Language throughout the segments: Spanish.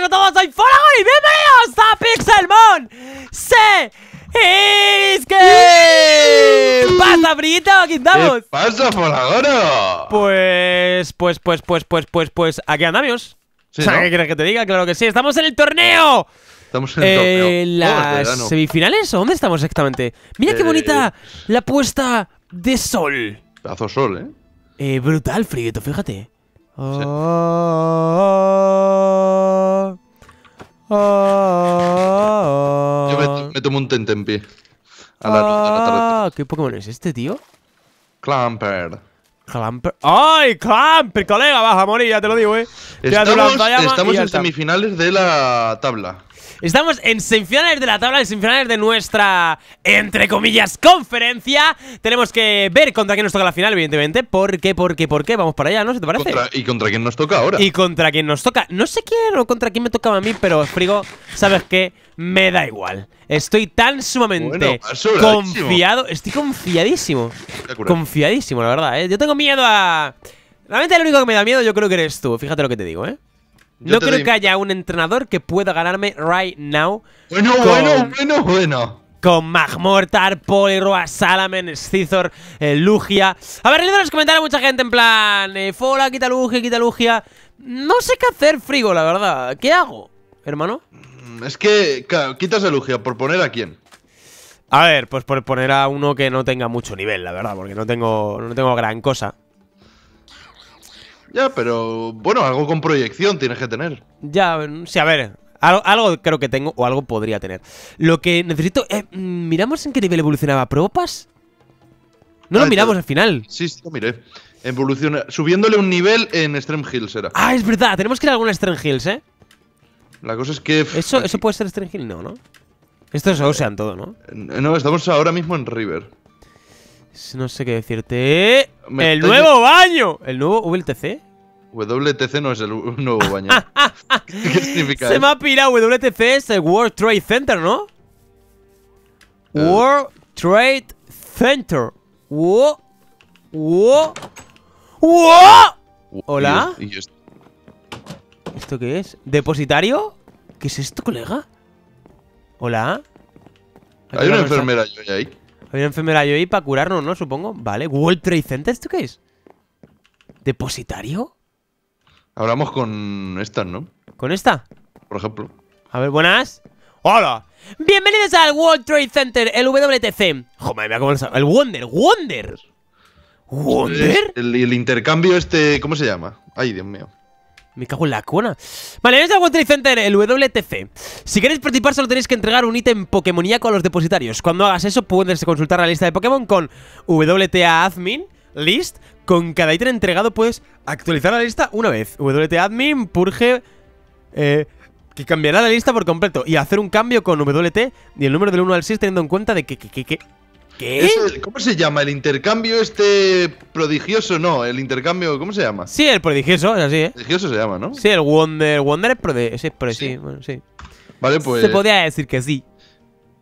no todos? Soy Foragon y bienvenidos a Pixelmon Se es que pasa, brillito, Aquí estamos pasa, Foragono? Pues, pues, pues, pues, pues, pues, pues Aquí andamos sí, o ¿qué quieres que te diga? Claro que sí, estamos en el torneo Estamos en el torneo eh, ¿Las semifinales? ¿O dónde estamos exactamente? Mira qué eh, bonita la puesta de sol Pedazo sol, ¿eh? Eh, brutal, frigito fíjate. oh, yo ah. me, tomo un tentempi. A la, ah, a ¿Qué Pokémon es este, tío? Clamper. Clamper. ¡Ay, Clamper, colega! baja, a morir, ya te lo digo, eh. estamos en semifinales de la tabla. Estamos en semifinales de la tabla, en semifinales de nuestra, entre comillas, conferencia. Tenemos que ver contra quién nos toca la final, evidentemente. ¿Por qué? ¿Por qué? ¿Por qué? Vamos para allá, ¿no? ¿Se te parece? ¿Y contra quién nos toca ahora? Y contra quién nos toca. No sé quién o contra quién me tocaba a mí, pero Frigo, ¿sabes qué? Me da igual. Estoy tan sumamente confiado. Estoy confiadísimo. Confiadísimo, la verdad, ¿eh? Yo tengo miedo a... Realmente el único que me da miedo yo creo que eres tú. Fíjate lo que te digo, ¿eh? no creo que haya un entrenador que pueda ganarme right now. Bueno, bueno, bueno, bueno. Con Magmortar, Poliroa, Salamen, Scizor, eh, Lugia. A ver, leído los comentarios mucha gente en plan. Eh, Fola, quita Lugia, quita Lugia. No sé qué hacer, Frigo, la verdad. ¿Qué hago, hermano? Mm, es que, claro, quitas a Lugia, ¿por poner a quién? A ver, pues por poner a uno que no tenga mucho nivel, la verdad, porque no tengo, no tengo gran cosa. Ya, pero bueno, algo con proyección tienes que tener. Ya, sí, a ver. Algo, creo que tengo o algo podría tener. Lo que necesito. Eh, ¿Miramos en qué nivel evolucionaba Propas? No lo ah, miramos al final. Sí, sí, lo miré. Evoluciona. Subiéndole un nivel en stream Hills era. Ah, es verdad. Tenemos que ir a alguna Stream Hills, ¿eh? La cosa es que. Eso, eso puede ser Stream Hills, no, ¿no? Esto es Ocean todo, ¿no? No, estamos ahora mismo en River. No sé qué decirte. ¡El nuevo baño! ¿El nuevo WTC? WTC no es el nuevo baño. ¿Qué significa? Se me ha pirado WTC, es el World Trade Center, ¿no? Eh. World Trade Center. Hola. ¿Esto qué es? ¿Depositario? ¿Qué es esto, colega? Hola. Hay una enfermera yo ahí. Hay una enfermera yo ahí para curarnos, ¿no? Supongo. Vale. ¿World Trade Center? ¿Esto qué es? ¿Depositario? Hablamos con esta, ¿no? ¿Con esta? Por ejemplo. A ver, buenas. ¡Hola! Bienvenidos al World Trade Center, el WTC. Joder, mira cómo lo El Wonder, Wonder. ¿Wonder? el, intercambio este, ¿cómo se llama? Ay, Dios mío. Me cago en la cuna. Vale, en este World Center, el WTC. Si queréis participar, solo tenéis que entregar un ítem pokémoníaco a los depositarios. Cuando hagas eso, puedes consultar la lista de Pokémon con WTA Admin List. Con cada ítem entregado puedes actualizar la lista una vez. WTA Admin, Purge... Eh, que cambiará la lista por completo y hacer un cambio con WT y el número del 1 al 6 teniendo en cuenta de que ¿Qué? ¿Cómo se llama? ¿El intercambio este prodigioso? No, el intercambio, ¿cómo se llama? Sí, el prodigioso, es así, ¿eh? Prodigioso se llama, ¿no? Sí, el Wonder. Wonder es prodigioso, sí, Bueno, sí. Vale, pues. Se podía decir que sí.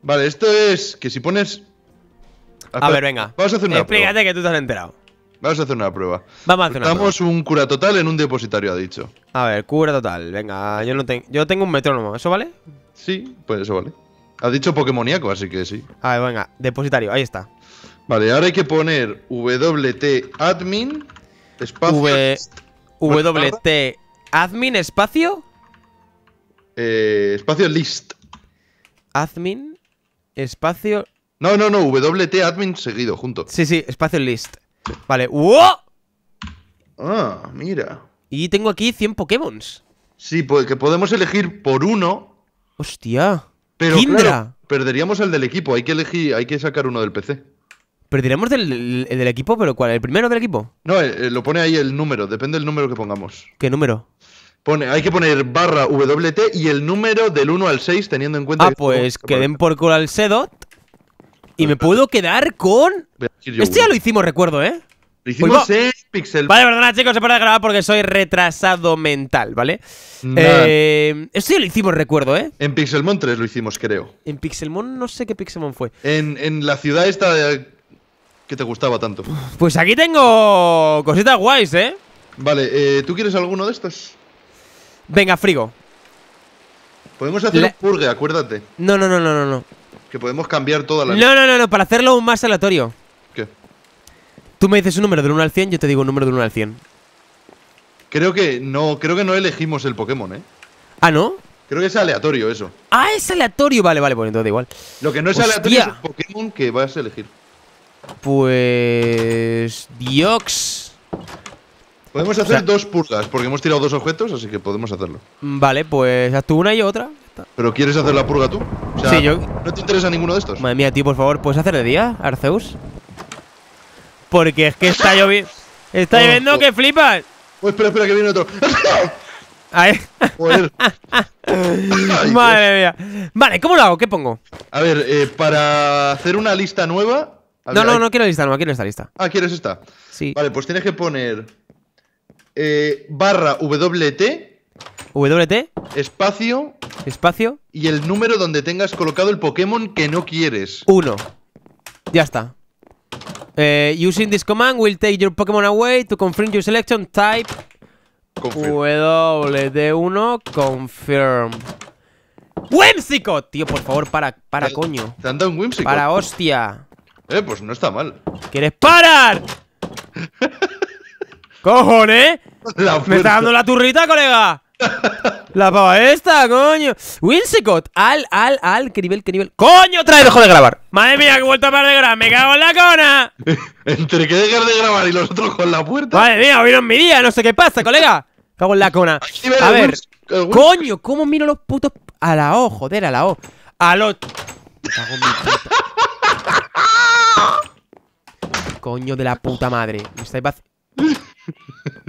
Vale, esto es que si pones. A, ver, venga. Vamos a hacer una Explícate prueba. que tú te has enterado. Vamos a hacer una prueba. Vamos a hacer Estamos una prueba. un cura total en un depositario, ha dicho. A ver, cura total. Venga, yo no tengo. Yo tengo un metrónomo, ¿eso vale? Sí, pues eso vale. Ha dicho Pokémoníaco, así que sí. A ver, venga, depositario, ahí está. Vale, ahora hay que poner WT admin espacio. WT admin espacio. Eh, espacio list. Admin espacio. No, no, no, WT admin seguido, junto. Sí, sí, espacio list. Vale, Ah, mira. Y tengo aquí 100 Pokémons. Sí, pues que podemos elegir por uno. Hostia. Pero perderíamos el del equipo, hay que elegir, hay que sacar uno del PC. ¿Perderíamos del, el, del equipo? ¿Pero cuál? ¿El primero del equipo? No, eh, eh, lo pone ahí el número, depende del número que pongamos. ¿Qué número? Pone, hay que poner barra WT y el número del 1 al 6 teniendo en cuenta... Ah, pues queden por culo al Sedot y me puedo quedar con... Este ya lo hicimos, recuerdo, ¿eh? Pues hicimos en pixel. Vale, perdona, chicos, se puede grabar porque soy retrasado mental, ¿vale? Eh, eso ya lo hicimos, recuerdo, ¿eh? En Pixelmon 3 lo hicimos, creo. En Pixelmon, no sé qué Pixelmon fue. En, en la ciudad esta que te gustaba tanto. Pues aquí tengo cositas guays, ¿eh? Vale, eh, ¿tú quieres alguno de estos? Venga, frigo. Podemos hacer un purgue, acuérdate. No, no, no, no, no, no. Que podemos cambiar toda la. No, no, no, no, para hacerlo aún más aleatorio. Tú me dices un número del 1 al 100, yo te digo un número del 1 al 100. Creo que no, creo que no elegimos el Pokémon, ¿eh? ¿Ah, no? Creo que es aleatorio eso. Ah, es aleatorio. Vale, vale, bueno, pues entonces da igual. Lo que no es aleatorio es el Pokémon que vas a elegir. Pues. Diox. Podemos hacer dos purgas, porque hemos tirado dos objetos, así que podemos hacerlo. Vale, pues haz tú una y otra. ¿Pero quieres hacer la purga tú? O sea, sí, yo... ¿No te interesa ninguno de estos? Madre mía, tío, por favor, ¿puedes hacer de día, Arceus? porque es que está oh, lloviendo. Está oh. lloviendo que flipas. Oh, espera, espera, que viene otro. Joder Madre mía. Vale, ¿cómo lo hago? ¿Qué pongo? A ver, eh, para hacer una lista nueva. No, no, no quiero lista nueva, quiero esta lista. Ah, ¿quieres esta? Sí. Vale, pues tienes que poner. Eh, barra WT. WT. Espacio. Espacio. Y el número donde tengas colocado el Pokémon que no quieres. Uno. Ya está. Eh, using this command will take your Pokémon away to confirm your selection type WD1 confirm. ¡Whimsicott! Tío, por favor, para, para, coño. Te un Para, hostia. Eh, pues no está mal. ¿Quieres parar? ¡Cojones! eh! Me está dando la turrita, colega. La pava esta, coño. Winsicott, al, al, al, qué nivel, qué nivel. ¡Coño! Trae, dejo de grabar. Madre mía, que he vuelto a parar de grabar. Me cago en la cona. Entre que dejar de grabar y los otros con la puerta. Madre mía, hoy no mi día, no sé qué pasa, colega. Cago en la cona. A ver, coño, ¿cómo miro los putos. A la O, joder, a la O. A los. Cago mi Coño de la puta madre. Me estáis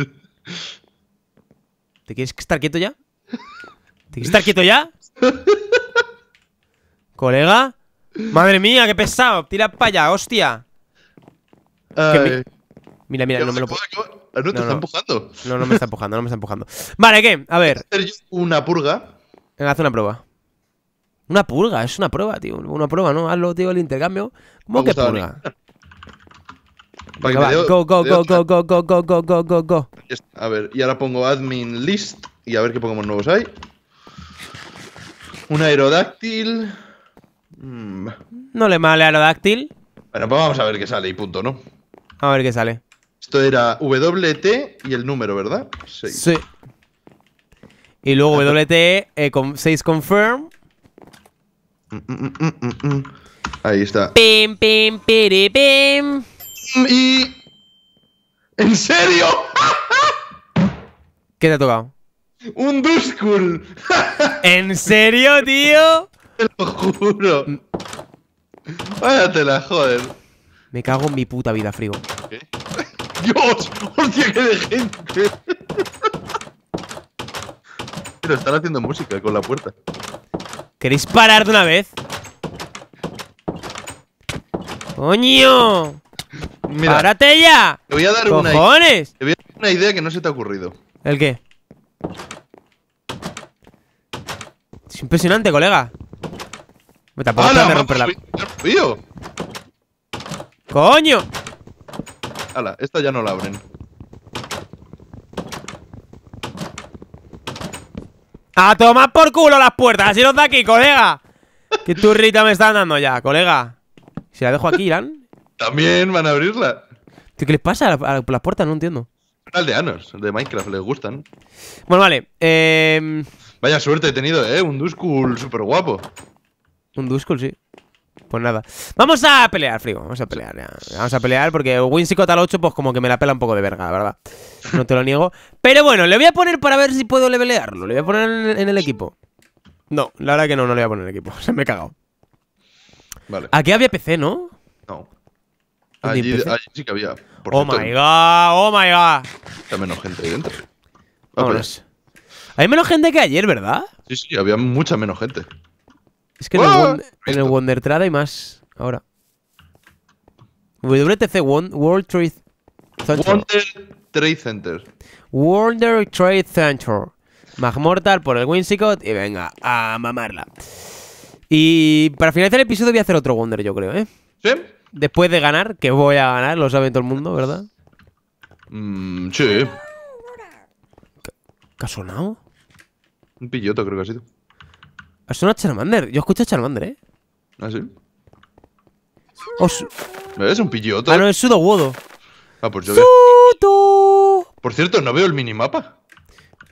¿Te quieres estar quieto ya? ¿Estás estar quieto ya? ¿Colega? Madre mía, qué pesado. Tira para allá, hostia. Eh, mira, mira, no me lo puedo. No, no, empujando. No, no me está empujando, no me está empujando. Vale, ¿qué? A ver. Hacer una purga. Venga, haz una prueba. Una purga, es una prueba, tío. Una prueba, ¿no? Hazlo, tío, el intercambio. ¿Cómo que purga? go, go, go, go, go, go, go, go, go, go, go. A ver, y ahora pongo admin list y a ver qué Pokémon nuevos hay. Un aerodáctil. Mm, no le male aerodáctil. Bueno, pues vamos a ver qué sale y punto, ¿no? A ver qué sale. Esto era WT y el número, ¿verdad? Sí. Y luego ah, WT eh, con 6 confirm. Mm, mm, Ahí está. Pim, pim, Y. ¿En serio? ¿Qué te ha tocado? Un Duskull. ¿En serio, tío? Te lo juro. Váyatela, joder. Me cago en mi puta vida, frío. ¿Qué? ¡Dios! ¡Hostia, qué de gente! Pero están haciendo música con la puerta. ¿Queréis parar de una vez? ¡Coño! Mira, ¡Párate ya! Te voy a dar una idea. Te voy a dar una idea que no se te ha ocurrido. ¿El qué? Es impresionante, colega. Me romper la. ¡Coño! Hala, esta ya no la abren. ¡A tomar por culo las puertas! ¡Así nos da aquí, colega! ¡Qué turrita me están dando ya, colega! Si la dejo aquí, irán. También van a abrirla. ¿Qué les pasa a, las puertas? No entiendo. Son aldeanos de Minecraft, les gustan. Bueno, vale. Eh. Vaya suerte he tenido, eh. Un Duskull súper guapo. Un Duskull, sí. Pues nada. Vamos a pelear, Frigo. Vamos a pelear. Ya. Vamos a pelear porque Winsicott al 8, pues como que me la pela un poco de verga, la verdad. No te lo niego. Pero bueno, le voy a poner para ver si puedo levelearlo. Le voy a poner en, el equipo. No, la verdad que no, no le voy a poner en el equipo. Se me he cagado. Vale. Aquí había PC, ¿no? No. Allí, sí que había. oh my god, oh my god. Está menos gente ahí dentro. Vamos hay menos gente que ayer, ¿verdad? Sí, sí, había mucha menos gente. Es que en, el, ¡Ah! Wonder, Trade hay más ahora. WTC World Trade Center. Wonder Trade Center. World Trade Center. por el Winsicott y venga, a mamarla. Y para finalizar el episodio voy a hacer otro Wonder, yo creo, ¿eh? ¿Sí? Después de ganar, que voy a ganar, lo sabe todo el mundo, ¿verdad? Mmm, sí. Un pilloto creo que ha sido. Es una Charmander. Yo escucho Charmander, ¿eh? ¿Ah, sí? Os... Un pilloto. Ah, no, es Sudowodo. Ah, pues yo veo. ¡Sudo! Por cierto, no veo el minimapa.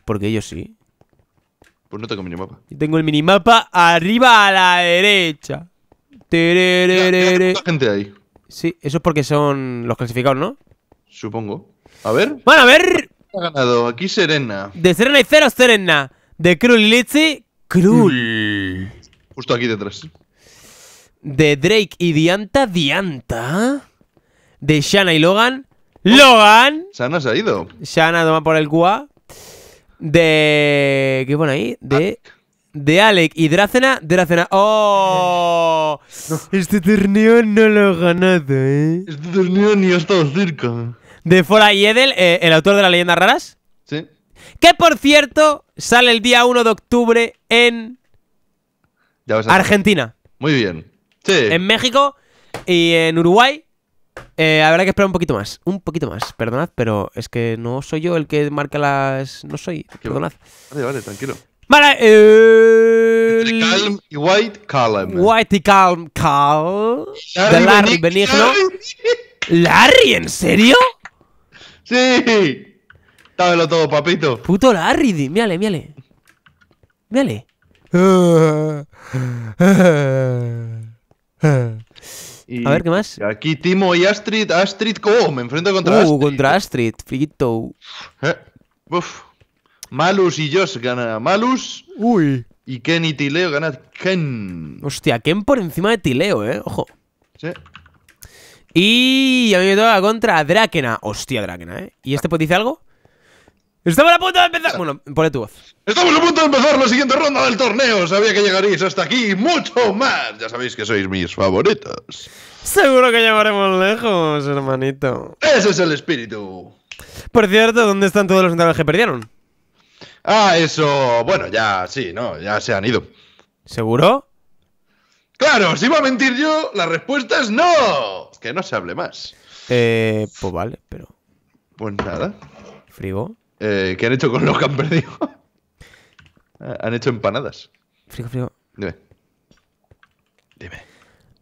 Porque yo sí. Pues no tengo minimapa. tengo el minimapa arriba a la derecha. mucha gente ahí? Sí, eso es porque son los clasificados, ¿no? Supongo. A ver. Bueno, a ver. Ha ganado aquí Serena. De Serena y cero, Serena de Krulletze, Krul. Mm. Justo aquí detrás. De Drake y Dianta, Dianta. De Shanna y Logan, Logan. Shanna se ha ido. Shanna toma por el gua. De. ¿Qué pone ahí? De. De Alec y Dracena, Dracena. ¡Oh! Este torneo no lo ha ganado, ¿eh? Este torneo ni ha estado cerca. De Fora y Edel, eh, el autor de las leyendas raras. Que por cierto, sale el día 1 de octubre en Argentina. Muy bien. Sí. En México y en Uruguay. Eh, habrá que esperar un poquito más. Un poquito más, perdonad, pero es que no soy yo el que marca las. No soy, perdonad. Vale, vale, tranquilo. Vale, white calm. White y calm, calm. de Larry Benigno. ¿Larry, en serio? Sí. Dámelo todo, papito. Puto Larry, mírale, míale míale a ver, ¿qué más? Aquí Timo y Astrid. Astrid, ¿cómo? Me enfrento contra uh, contra Astrid, frito. Eh, Malus y Josh gana Malus. Uy. Y Ken y Tileo gana Ken. Hostia, Ken por encima de Tileo, eh. Ojo. Sí. Y a mí me toca contra Drakena. Hostia, Drakena, eh. ¿Y este puede dice algo? Estamos a punto de empezar. Bueno, pone tu voz. Estamos a punto de empezar la siguiente ronda del torneo. Sabía que llegaréis hasta aquí mucho más. Ya sabéis que sois mis favoritos. Seguro que llevaremos lejos, hermanito. Ese es el espíritu. Por cierto, ¿dónde están todos los centavos que perdieron? Ah, eso. Bueno, ya sí, ¿no? Ya se han ido. ¿Seguro? Claro, si iba a mentir yo, la respuesta es no. Que no se hable más. Eh, pues vale, pero. Pues nada. Frigo. Eh, ¿Qué han hecho con los que han perdido? han hecho empanadas. Frigo, frigo. Dime. Dime.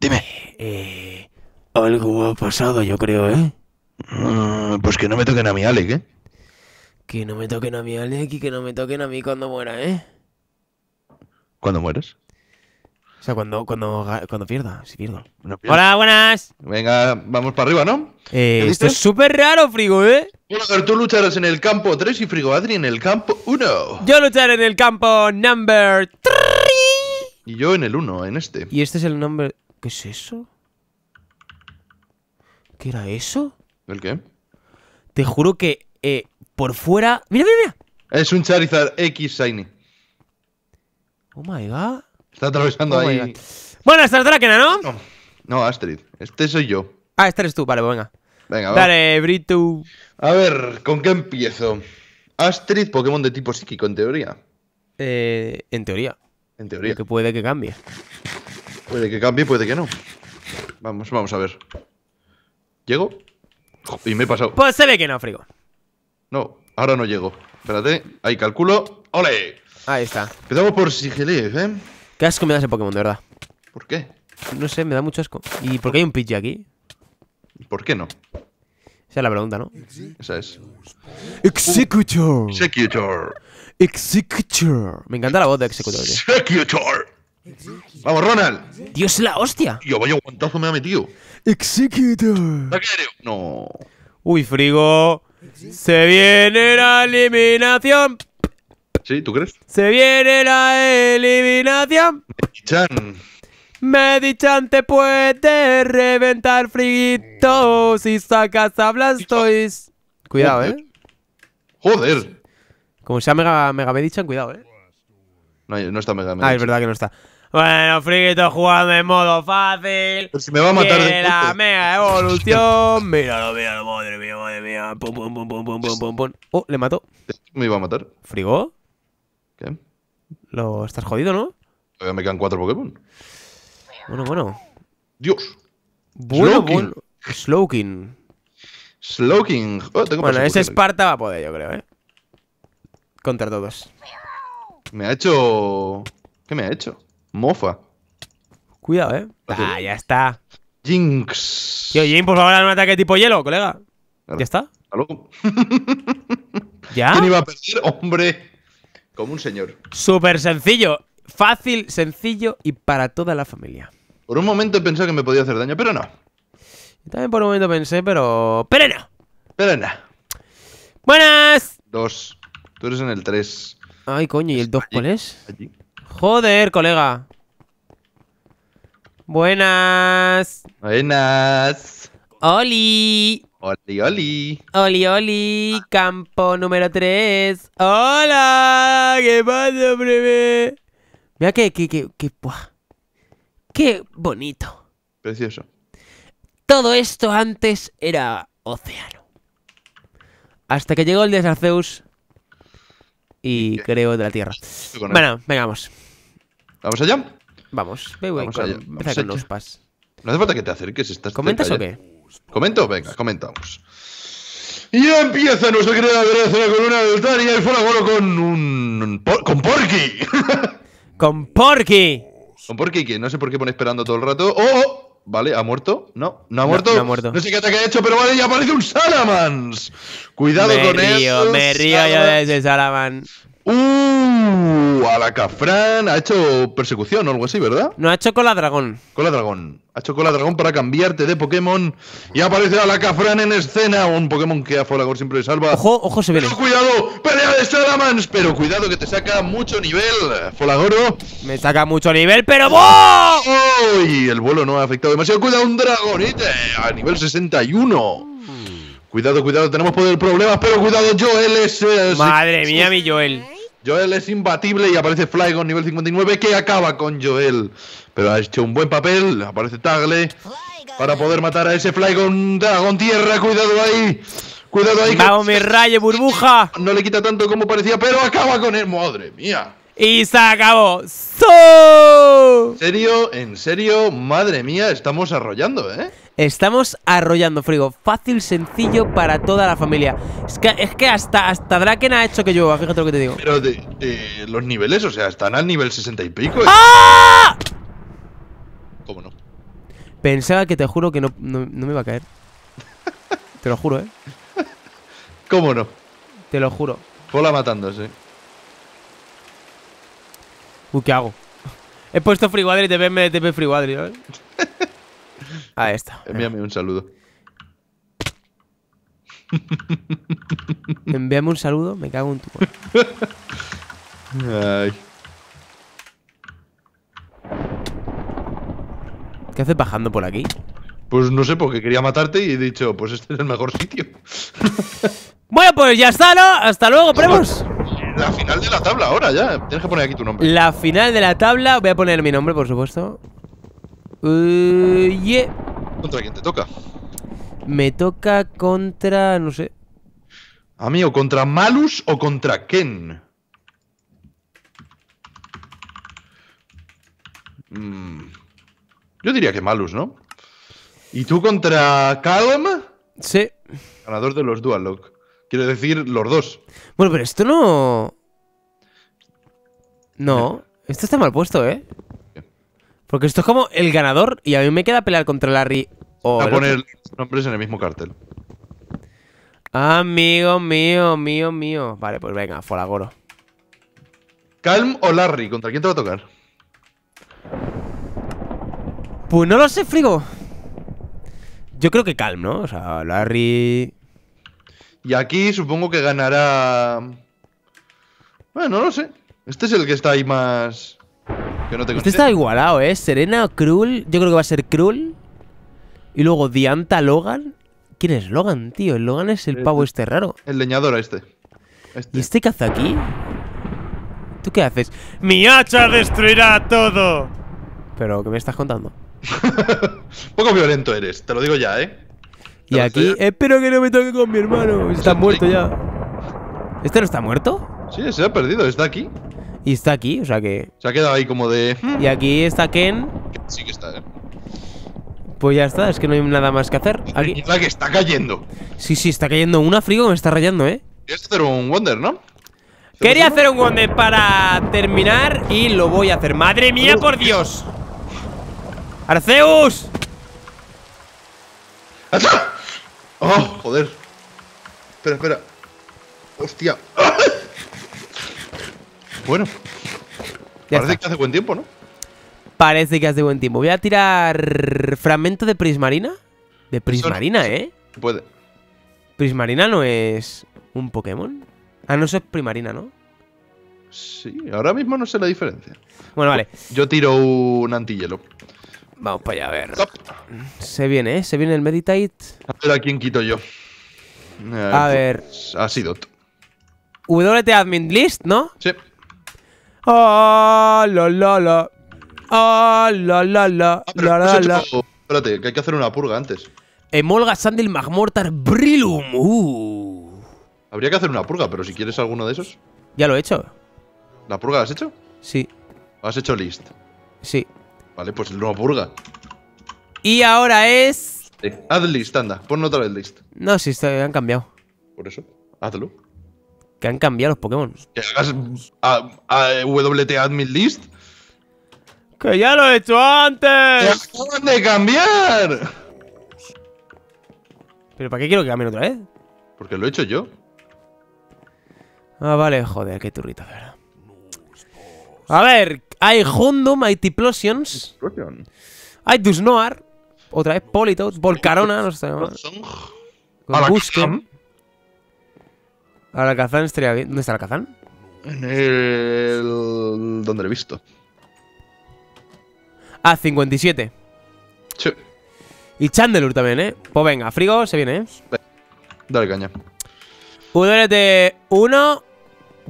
Dime. Eh, eh, algo ha pasado, yo creo, ¿eh? Mm, pues que no me toquen a mi Alec, ¿eh? Que no me toquen a mi Alec y que no me toquen a mí cuando muera, ¿eh? ¿Cuándo mueres? O sea, cuando, cuando, cuando pierda, si pierdo. Hola, buenas. Venga, vamos para arriba, ¿no? Eh, esto es súper raro, Frigo, ¿eh? Bueno, tú lucharás en el campo 3 y Frigo Adri en el campo 1. Yo lucharé en el campo number 3. Y yo en el 1, en este. Y este es el number... ¿Qué es eso? ¿Qué era eso? ¿El qué? Te juro que eh, por fuera... ¡Mira, mira, mira! Es un Charizard X Shiny. Oh my god. Está atravesando oh ahí. Bueno, esta es Drakena, ¿no? ¿no? No, Astrid. Este soy yo. Ah, este eres tú. Vale, pues venga. Venga, Dale, Brito. A ver, ¿con qué empiezo? Astrid, Pokémon de tipo psíquico, en teoría. Eh, en teoría. En teoría. que puede que cambie. Puede que cambie, puede que no. Vamos, vamos a ver. ¿Llego? Y me he pasado. Pues se ve que no, Frigo. No, ahora no llego. Espérate, ahí calculo. ¡Ole! Ahí está. Empezamos por Sigelef, ¿eh? Qué asco me da ese Pokémon, de verdad. ¿Por qué? No sé, me da mucho asco. ¿Y por qué hay un Pidgey aquí? ¿Por qué no? Esa es la pregunta, ¿no? Esa es. Executor. Executor. Executor. Me encanta la voz de Executor. Executor. Vamos, Ronald. Dios, la hostia. Yo vaya guantazo me ha metido. Executor. No. Uy, frigo. Se viene la eliminación. ¿Sí? ¿Tú crees? Se viene la eliminación. Medichan. Medichan te puede reventar friguito si sacas a Blastoise. Cuidado, eh. Joder. Como sea Mega, mega Medichan, cuidado, eh. No, no está Mega Medichan. Ah, es verdad que no está. Bueno, Friguito jugando en modo fácil. me va a matar de la mega evolución. míralo, míralo, madre mía, madre mía. Pum, pum, pum, pum, pum, pum, pum, pum. Oh, le mató. ¿Me iba a matar? ¿Frigó? Lo estás jodido, ¿no? me quedan cuatro Pokémon. Bueno, bueno. Dios. Bueno, Slowking. bueno. Slowking. Slowking. Oh, bueno, ese Esparta va a poder, yo creo, ¿eh? Contra todos. Me ha hecho. ¿Qué me ha hecho? Mofa. Cuidado, ¿eh? Ah, ya está. Jinx. Tío, Jinx, por favor, haz un ataque tipo hielo, colega. ¿Ya está? ¿Ya? ¿Quién iba a perder? ¡Hombre! Como un señor. Súper sencillo. Fácil, sencillo y para toda la familia. Por un momento pensé que me podía hacer daño, pero no. También por un momento pensé, pero. ¡Pero no! ¡Pero no! ¡Buenas! Dos. Tú eres en el tres. Ay, coño, ¿y el dos cuál es? Joder, colega. Buenas. Buenas. Oli. Oli, oli. Oli, oli. Campo número 3. Hola. ¿Qué pasa, breve? Mira que, Qué bonito. Precioso. Todo esto antes era océano. Hasta que llegó el desarceus y creo de la Tierra. Bueno, vengamos. ¿Vamos allá? Vamos. Vamos a allá. Vamos con los pas. No hace falta que te acerques. Estás ¿Comentas o qué? ¿Comento? Venga, comentamos. Y empieza nuestra querida de la columna una y y fuera bueno con un. con Porky. ¡Con Porky! ¿Con Porky que No sé por qué pone esperando todo el rato. ¡Oh! Vale, ¿ha muerto? No, no ha muerto. No, sé qué ataque ha hecho, pero vale, ya aparece un Salamans. Cuidado me con río, Me río yo de ese Salamans. ¡Uh! Alacafrán ha hecho persecución o algo así, ¿verdad? No, ha hecho cola dragón. Cola dragón. Ha hecho cola dragón para cambiarte de Pokémon. Y aparece Alacafrán en escena. Un Pokémon que a Folagor siempre le salva. Ojo, ojo, se ve. cuidado, pelea de Salamans. Pero cuidado que te saca mucho nivel, Folagoro. Me saca mucho nivel, pero ¡Uy! El vuelo no ha afectado demasiado. Cuidado, un dragonite a nivel 61. Mm. Cuidado, cuidado, tenemos poder problemas, pero cuidado, Joel es eh, Madre mía, mi Joel. Joel es imbatible y aparece Flygon nivel 59 que acaba con Joel. Pero ha hecho un buen papel, aparece Tagle para poder matar a ese Flygon Dragon Tierra. Cuidado ahí. Cuidado ahí. Que... me raye, burbuja. No le quita tanto como parecía, pero acaba con él. Madre mía. Y se acabó. ¡So! En serio, en serio, madre mía, estamos arrollando, ¿eh? Estamos arrollando, Frigo. Fácil, sencillo para toda la familia. Es que, hasta, hasta Draken ha hecho que llueva, fíjate lo que te digo. Pero de, los niveles, o sea, están al nivel 60 y pico. ¿eh? ¡Ah! ¿Cómo no? Pensaba que te juro que no, me iba a caer. te lo juro, ¿eh? ¿Cómo no? Te lo juro. Pola matándose. ¿qué hago? He puesto Free y te en ¿eh? Ahí está. Envíame un saludo. Envíame un saludo, me cago en tu ¿Qué haces bajando por aquí? Pues no sé, porque quería matarte y he dicho, pues este es el mejor sitio. bueno, pues ya está, ¿no? Hasta luego, premos. La final de la tabla ahora ya. Tienes que poner aquí tu nombre. La final de la tabla. Voy a poner mi nombre, por supuesto. Uh, ¿Contra quién te toca? Me toca contra. No sé. Amigo, contra Malus o contra Ken. Mm. Yo diría que Malus, ¿no? ¿Y tú contra Calm? Sí. Ganador de los Dual Quiero decir, los dos. Bueno, pero esto no. No, esto está mal puesto, ¿eh? Porque esto es como el ganador y a mí me queda pelear contra Larry o. A poner los nombres en el mismo cartel. Amigo mío, mío, mío. Vale, pues venga, foragoro. ¿Calm o Larry? ¿Contra quién te va a tocar? Pues no lo sé, Frigo. Yo creo que Calm, ¿no? O sea, Larry. Y aquí supongo que ganará... Bueno, no lo sé. Este es el que está ahí más... Que no este está igualado, ¿eh? Serena, Krull. Yo creo que va a ser Krull. Y luego Dianta, Logan. ¿Quién es Logan, tío? El Logan es el eh, pavo este raro. El leñador este. este. ¿Y este hace aquí? ¿Tú qué haces? ¡Mi hacha destruirá todo! Pero, ¿qué me estás contando? Poco violento eres, te lo digo ya, ¿eh? Y aquí, espero que no me toque con mi hermano. Pues está muerto ya. ¿Este no está muerto? Sí, se ha perdido, está aquí. Y está aquí, o sea que. Se ha quedado ahí como de. Hmm". Y aquí está Ken. Sí que está, ¿eh? Pues ya está, es que no hay nada más que hacer. Aquí... La que está cayendo. Sí, sí, está cayendo una frío, me está rayando, ¿eh? Quería hacer un Wonder, ¿no? Quería hacer un Wonder para terminar y lo voy a hacer. ¡Madre mía, por Dios! ¡Arceus! ¡Arceus! ¡Oh, joder! Espera, espera. ¡Hostia! Bueno. parece que hace buen tiempo, ¿no? Parece que hace buen tiempo. Voy a tirar fragmento de Prismarina. De Prismarina, ¿eh? Puede. Prismarina no es un Pokémon. Ah, no, eso es Primarina, ¿no? Sí, ahora mismo no sé la diferencia. Bueno, vale. Yo tiro un antihielo. Vamos para allá, a ver. Se viene, ¿eh? Se viene el Meditate. A ver a quién quito yo. A, eh, ver. Ha sido. WT Admin List, ¿no? Sí. Oh, la, la, la. Oh, Ah, la, la, la. Ah, ah, Espérate, que hay que hacer una purga antes. Emolga Sandil Magmortar Brillum. Uh. Habría que hacer una purga, pero si quieres alguno de esos. Ya lo he hecho. ¿La purga la has hecho? Sí. ¿Has hecho list? Sí. Vale, pues no purga. Y ahora es. Eh, list, anda. Pon otra vez list. No, si se han cambiado. Por eso, hazlo. Que han cambiado los Pokémon. Que hagas a, WT admin list. ¡Que ya lo he hecho antes! acaban de cambiar! ¿Pero para qué quiero que cambien otra vez? Porque lo he hecho yo. Ah, vale, joder, qué turrito, de verdad. A ver, hay Hondo, Mighty Plosions. Hay Dusnoar. Otra vez Polito, Volcarona, no sé cómo se llama. estaría bien. ¿Dónde está Alakazam? En el. donde lo he visto? Ah, 57. Sí. Y Chandelur también, ¿eh? Pues venga, Frigo se viene, ¿eh? Dale caña. de 1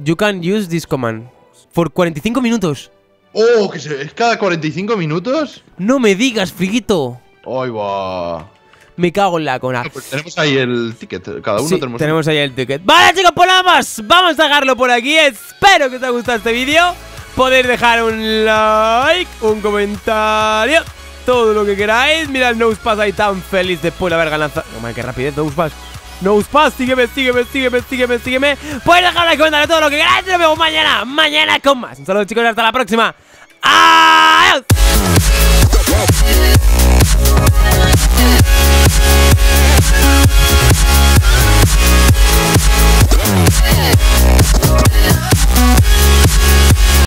You can use this command. For 45 minutos. ¡Oh! ¿que se, ¿Es cada 45 minutos? ¡No me digas, friguito! ¡Ay, va! Me cago en la cona. Pues tenemos ahí el ticket. Cada uno tenemos. Tenemos ahí el ticket. Vale, chicos, pues nada más. Vamos a dejarlo por aquí. Espero que os haya gustado este vídeo. Podéis dejar un like, un comentario, todo lo que queráis. Mira el Nosepass ahí tan feliz después de haber ganado. man, qué rapidez, Nosepass. Nosepass, sígueme, sígueme, sígueme, sígueme, sígueme. Podéis dejar un like, comentario, todo lo que queráis. y Nos vemos mañana, mañana con más. Un saludo, chicos, y hasta la próxima. Oh,